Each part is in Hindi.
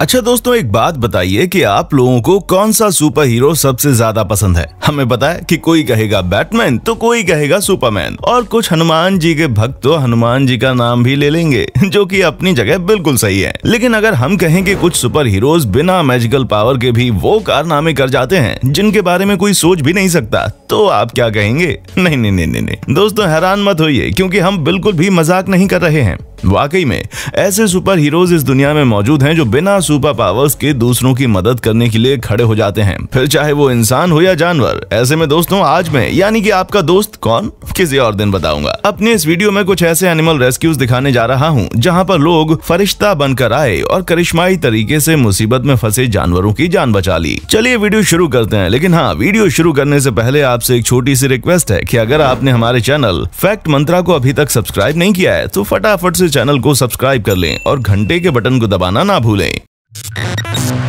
अच्छा दोस्तों एक बात बताइए कि आप लोगों को कौन सा सुपर हीरो सबसे ज्यादा पसंद है हमें पता है कि कोई कहेगा बैटमैन तो कोई कहेगा सुपरमैन और कुछ हनुमान जी के भक्त तो हनुमान जी का नाम भी ले लेंगे जो कि अपनी जगह बिल्कुल सही है लेकिन अगर हम कहें कि कुछ सुपर हीरोज बिना मैजिकल पावर के भी वो कारनामे कर जाते हैं जिनके बारे में कोई सोच भी नहीं सकता तो आप क्या कहेंगे नहीं नहीं नहीं नहीं, नहीं। दोस्तों हैरान मत होइए क्योंकि हम बिल्कुल भी मजाक नहीं कर रहे हैं वाकई में ऐसे सुपर हीरोज इस दुनिया में मौजूद हैं जो बिना सुपर पावर्स के दूसरों की मदद करने के लिए खड़े हो जाते हैं फिर चाहे वो इंसान हो या जानवर ऐसे में दोस्तों आज मैं यानी कि आपका दोस्त कौन किसी और दिन बताऊंगा अपने इस वीडियो में कुछ ऐसे एनिमल रेस्क्यूज दिखाने जा रहा हूँ जहाँ पर लोग फरिश्ता बनकर आए और करिश्माई तरीके से मुसीबत में फंसे जानवरों की जान बचा ली चलिए वीडियो शुरू करते हैं लेकिन हाँ वीडियो शुरू करने से पहले आपसे एक छोटी सी रिक्वेस्ट है की अगर आपने हमारे चैनल फैक्ट मंत्रा को अभी तक सब्सक्राइब नहीं किया है तो फटाफट से चैनल को सब्सक्राइब कर लें और घंटे के बटन को दबाना ना भूलें Thank you.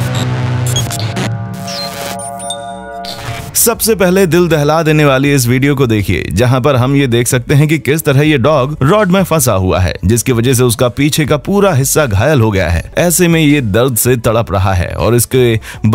सबसे पहले दिल दहला देने वाली इस वीडियो को देखिए जहाँ पर हम ये देख सकते हैं कि किस तरह ये डॉग रॉड में फंसा हुआ है जिसकी वजह से उसका पीछे का पूरा हिस्सा घायल हो गया है ऐसे में ये दर्द से तड़प रहा है और इसके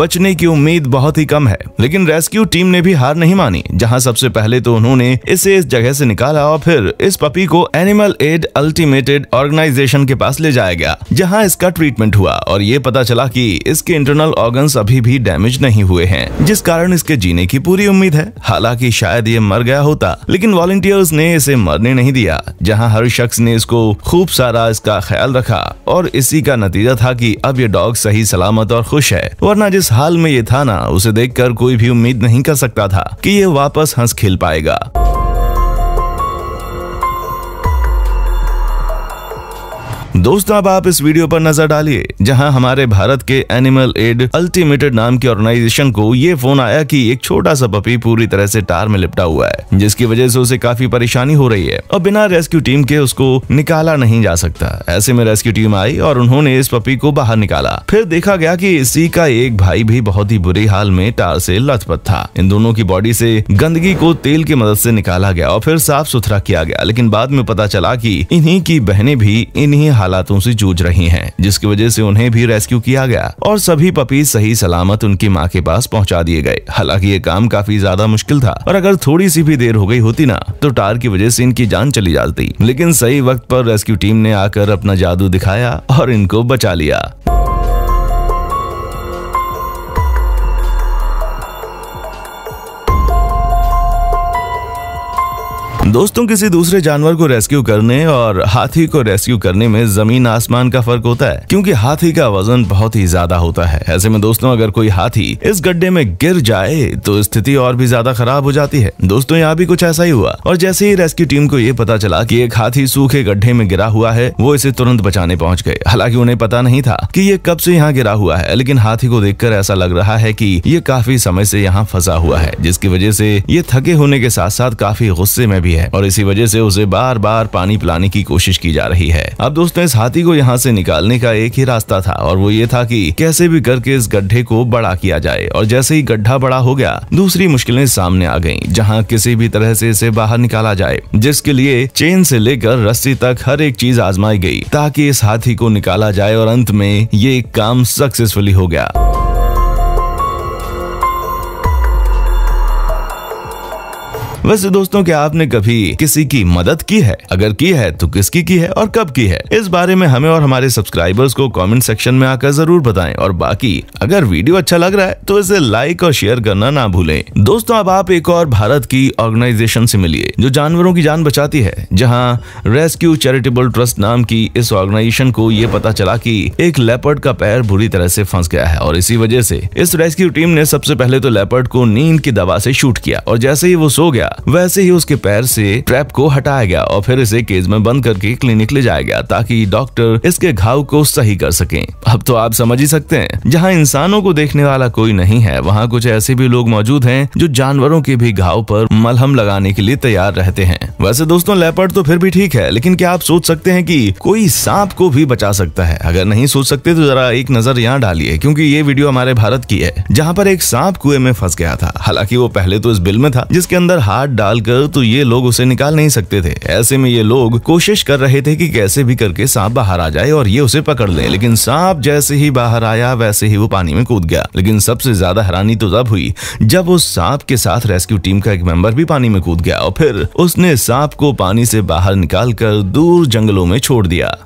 बचने की उम्मीद बहुत ही कम है लेकिन रेस्क्यू टीम ने भी हार नहीं मानी जहाँ सबसे पहले तो उन्होंने इसे इस जगह ऐसी निकाला और फिर इस पपी को एनिमल एड अल्टीमेटेड ऑर्गेनाइजेशन के पास ले जाया गया जहाँ इसका ट्रीटमेंट हुआ और ये पता चला की इसके इंटरनल ऑर्गन अभी भी डैमेज नहीं हुए है जिस कारण इसके जीने की की पूरी उम्मीद है हालांकि शायद ये मर गया होता लेकिन वॉलेंटियर्स ने इसे मरने नहीं दिया जहाँ हर शख्स ने इसको खूब सारा इसका ख्याल रखा और इसी का नतीजा था कि अब ये डॉग सही सलामत और खुश है वरना जिस हाल में ये था ना उसे देखकर कोई भी उम्मीद नहीं कर सकता था कि ये वापस हंस खेल पाएगा दोस्तों अब आप इस वीडियो पर नजर डालिए जहां हमारे भारत के एनिमल एड अल्टीमेटेड नाम की ऑर्गेनाइजेशन को ये फोन आया कि एक छोटा सा पपी पूरी तरह से टार में लिपटा हुआ है जिसकी वजह से उसे काफी परेशानी हो रही है और बिना रेस्क्यू टीम के उसको निकाला नहीं जा सकता ऐसे में रेस्क्यू टीम आई और उन्होंने इस पपी को बाहर निकाला फिर देखा गया की इसी का एक भाई भी बहुत ही बुरी हाल में टार से लथपथ था इन दोनों की बॉडी से गंदगी को तेल की मदद से निकाला गया और फिर साफ सुथरा किया गया लेकिन बाद में पता चला की इन्ही की बहने भी इन्ही हालातों से जूझ रही हैं जिसकी वजह से उन्हें भी रेस्क्यू किया गया और सभी पपी सही सलामत उनकी माँ के पास पहुँचा दिए गए हालांकि ये काम काफी ज्यादा मुश्किल था और अगर थोड़ी सी भी देर हो गई होती ना तो टार की वजह से इनकी जान चली जाती लेकिन सही वक्त पर रेस्क्यू टीम ने आकर अपना जादू दिखाया और इनको बचा लिया दोस्तों किसी दूसरे जानवर को रेस्क्यू करने और हाथी को रेस्क्यू करने में जमीन आसमान का फर्क होता है क्योंकि हाथी का वजन बहुत ही ज्यादा होता है ऐसे में दोस्तों अगर कोई हाथी इस गड्ढे में गिर जाए तो स्थिति और भी ज्यादा खराब हो जाती है दोस्तों यहाँ भी कुछ ऐसा ही हुआ और जैसे ही रेस्क्यू टीम को ये पता चला की एक हाथी सूखे गड्ढे में गिरा हुआ है वो इसे तुरंत बचाने पहुँच गए हालांकि उन्हें पता नहीं था की ये कब से यहाँ गिरा हुआ है लेकिन हाथी को देख ऐसा लग रहा है की ये काफी समय से यहाँ फंसा हुआ है जिसकी वजह से ये थके होने के साथ साथ काफी गुस्से में भी है और इसी वजह से उसे बार बार पानी पिलाने की कोशिश की जा रही है अब दोस्तों इस हाथी को यहाँ से निकालने का एक ही रास्ता था और वो ये था कि कैसे भी करके इस गड्ढे को बड़ा किया जाए और जैसे ही गड्ढा बड़ा हो गया दूसरी मुश्किलें सामने आ गईं जहाँ किसी भी तरह से इसे बाहर निकाला जाए जिसके लिए चेन से लेकर रस्सी तक हर एक चीज आजमाई गई ताकि इस हाथी को निकाला जाए और अंत में ये काम सक्सेसफुली हो गया वैसे दोस्तों क्या आपने कभी किसी की मदद की है अगर की है तो किसकी की है और कब की है इस बारे में हमें और हमारे सब्सक्राइबर्स को कमेंट सेक्शन में आकर जरूर बताएं और बाकी अगर वीडियो अच्छा लग रहा है तो इसे लाइक और शेयर करना ना भूलें दोस्तों अब आप एक और भारत की ऑर्गेनाइजेशन से मिलिए जो जानवरों की जान बचाती है जहाँ रेस्क्यू चैरिटेबल ट्रस्ट नाम की इस ऑर्गेनाइजेशन को ये पता चला की एक लेपर्ड का पैर बुरी तरह से फंस गया है और इसी वजह से इस रेस्क्यू टीम ने सबसे पहले तो लेपर्ड को नींद की दवा से शूट किया और जैसे ही वो सो गया वैसे ही उसके पैर से ट्रैप को हटाया गया और फिर इसे केज में बंद करके क्लिनिक ले जाया गया ताकि डॉक्टर इसके घाव को सही कर सके अब तो आप समझ ही सकते हैं जहाँ इंसानों को देखने वाला कोई नहीं है वहाँ कुछ ऐसे भी लोग मौजूद है जो जानवरों के भी घाव पर मलहम लगाने के लिए तैयार रहते हैं वैसे दोस्तों लेपर्ड तो फिर भी ठीक है लेकिन क्या आप सोच सकते हैं कि कोई सांप को भी बचा सकता है अगर नहीं सोच सकते तो जरा एक नजर यहाँ डालिए क्योंकि ये वीडियो हमारे भारत की है जहाँ पर एक सांप कुएं में फंस गया था हालांकि वो पहले तो इस बिल में था जिसके अंदर हार्ट हाथ डालकर तो ये लोग उसे निकाल नहीं सकते थे ऐसे में ये लोग कोशिश कर रहे थे कि कैसे भी करके सांप बाहर आ जाए और ये उसे पकड़ ले लेकिन सांप जैसे ही बाहर आया वैसे ही वो पानी में कूद गया लेकिन सबसे ज्यादा हैरानी तो तब हुई जब उस सांप के साथ रेस्क्यू टीम का एक मेंबर भी पानी में कूद गया और फिर उसने सांप को पानी से बाहर निकाल कर दूर जंगलों में छोड़ दिया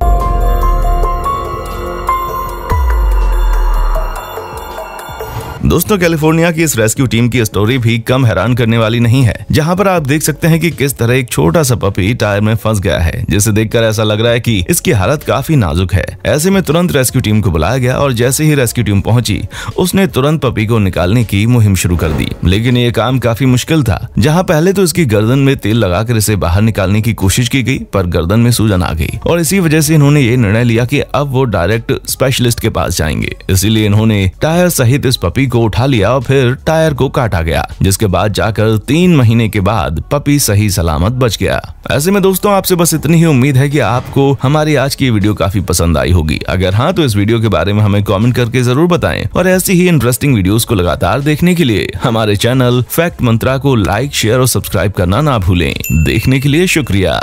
दोस्तों कैलिफोर्निया की इस रेस्क्यू टीम की स्टोरी भी कम हैरान करने वाली नहीं है जहाँ पर आप देख सकते हैं कि किस तरह एक छोटा सा पपी टायर में फंस गया है जिसे देखकर ऐसा लग रहा है कि इसकी हालत काफी नाजुक है ऐसे में तुरंत रेस्क्यू टीम को बुलाया गया और जैसे ही रेस्क्यू टीम पहुँची उसने तुरंत पपी को निकालने की मुहिम शुरू कर दी लेकिन ये काम काफी मुश्किल था जहाँ पहले तो इसकी गर्दन में तेल लगाकर इसे बाहर निकालने की कोशिश की गई पर गर्दन में सूजन आ गई और इसी वजह से इन्होंने ये निर्णय लिया कि अब वो डायरेक्ट स्पेशलिस्ट के पास जाएंगे इसीलिए इन्होंने टायर सहित इस पपी को उठा लिया और फिर टायर को काटा गया जिसके बाद जाकर तीन महीने के बाद पपी सही सलामत बच गया ऐसे में दोस्तों आपसे बस इतनी ही उम्मीद है की आपको हमारी आज की वीडियो काफी पसंद आई होगी अगर हाँ तो इस वीडियो के बारे में हमें कॉमेंट करके जरूर बताए और ऐसी ही इंटरेस्टिंग वीडियो को लगातार देखने के लिए हमारे चैनल फैक्ट मंत्रा को लाइक शेयर और सब्सक्राइब करना ना भूलें देखने के लिए शुक्रिया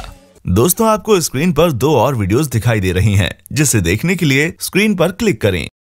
दोस्तों आपको स्क्रीन पर दो और वीडियोस दिखाई दे रही हैं जिसे देखने के लिए स्क्रीन पर क्लिक करें